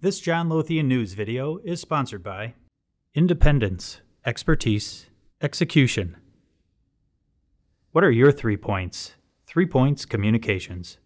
This John Lothian News video is sponsored by Independence, Expertise, Execution. What are your three points? Three Points Communications.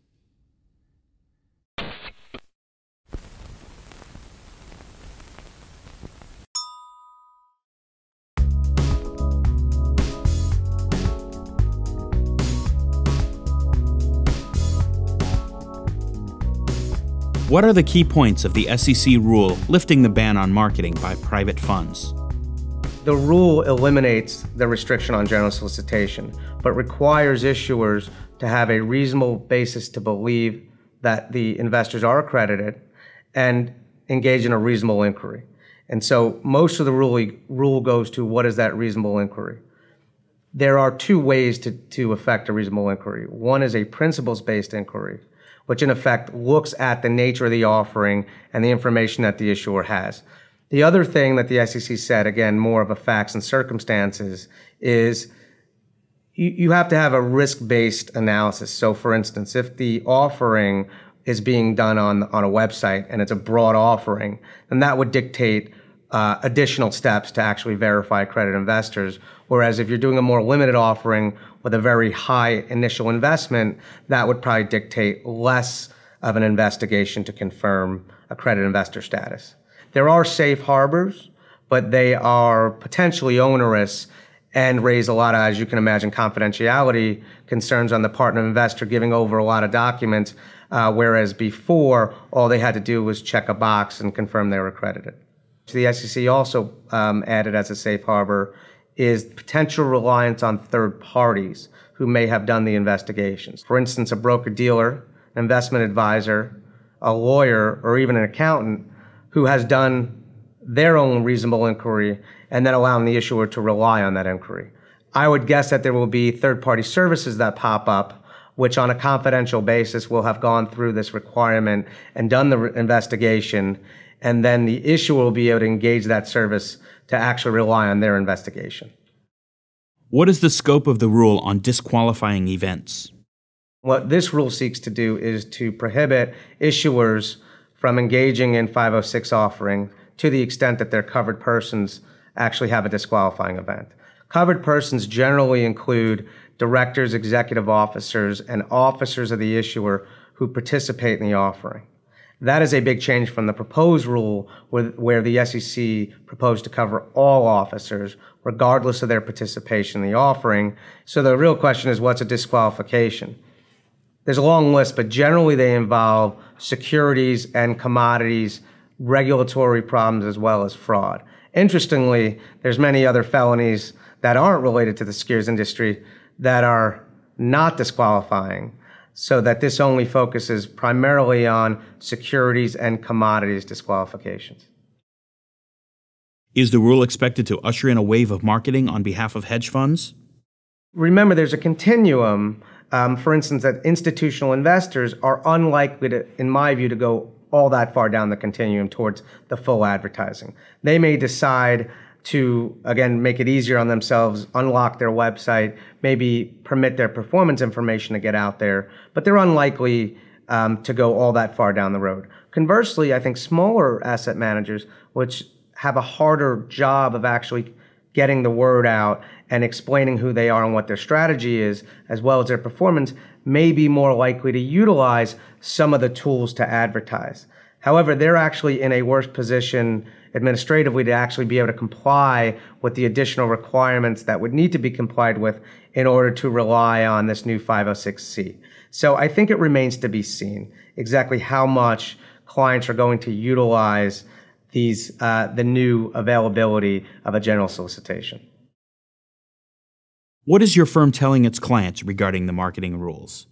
What are the key points of the SEC rule lifting the ban on marketing by private funds? The rule eliminates the restriction on general solicitation, but requires issuers to have a reasonable basis to believe that the investors are accredited and engage in a reasonable inquiry. And so most of the rule, rule goes to what is that reasonable inquiry? There are two ways to, to affect a reasonable inquiry. One is a principles based inquiry, which in effect looks at the nature of the offering and the information that the issuer has. The other thing that the SEC said, again, more of a facts and circumstances, is you, you have to have a risk based analysis. So, for instance, if the offering is being done on, on a website and it's a broad offering, then that would dictate uh, additional steps to actually verify accredited investors. Whereas if you're doing a more limited offering with a very high initial investment, that would probably dictate less of an investigation to confirm accredited investor status. There are safe harbors, but they are potentially onerous and raise a lot of, as you can imagine, confidentiality concerns on the part of investor giving over a lot of documents, uh, whereas before all they had to do was check a box and confirm they were accredited. The SEC also um, added as a safe harbor is potential reliance on third parties who may have done the investigations. For instance, a broker dealer, an investment advisor, a lawyer, or even an accountant who has done their own reasonable inquiry and then allowing the issuer to rely on that inquiry. I would guess that there will be third party services that pop up, which on a confidential basis will have gone through this requirement and done the investigation and then the issuer will be able to engage that service to actually rely on their investigation. What is the scope of the rule on disqualifying events? What this rule seeks to do is to prohibit issuers from engaging in 506 offering to the extent that their covered persons actually have a disqualifying event. Covered persons generally include directors, executive officers, and officers of the issuer who participate in the offering. That is a big change from the proposed rule where, where the SEC proposed to cover all officers, regardless of their participation in the offering. So the real question is what's a disqualification? There's a long list, but generally they involve securities and commodities, regulatory problems, as well as fraud. Interestingly, there's many other felonies that aren't related to the securities industry that are not disqualifying so that this only focuses primarily on securities and commodities disqualifications. Is the rule expected to usher in a wave of marketing on behalf of hedge funds? Remember, there's a continuum. Um, for instance, that institutional investors are unlikely to, in my view, to go all that far down the continuum towards the full advertising. They may decide to again make it easier on themselves unlock their website maybe permit their performance information to get out there but they're unlikely um, to go all that far down the road conversely i think smaller asset managers which have a harder job of actually getting the word out and explaining who they are and what their strategy is, as well as their performance, may be more likely to utilize some of the tools to advertise. However, they're actually in a worse position administratively to actually be able to comply with the additional requirements that would need to be complied with in order to rely on this new 506C. So I think it remains to be seen exactly how much clients are going to utilize these uh, the new availability of a general solicitation. What is your firm telling its clients regarding the marketing rules?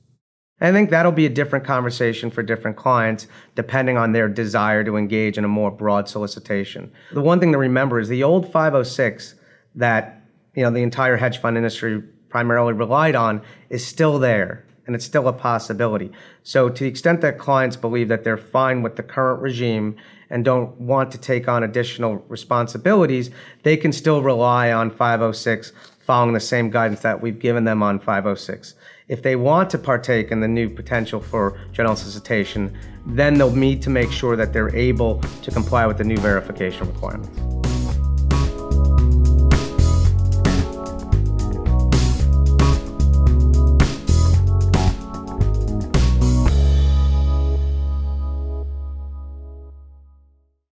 And I think that'll be a different conversation for different clients, depending on their desire to engage in a more broad solicitation. The one thing to remember is the old 506 that you know the entire hedge fund industry primarily relied on is still there and it's still a possibility. So, to the extent that clients believe that they're fine with the current regime and don't want to take on additional responsibilities, they can still rely on 506 following the same guidance that we've given them on 506 if they want to partake in the new potential for general solicitation, then they'll need to make sure that they're able to comply with the new verification requirements.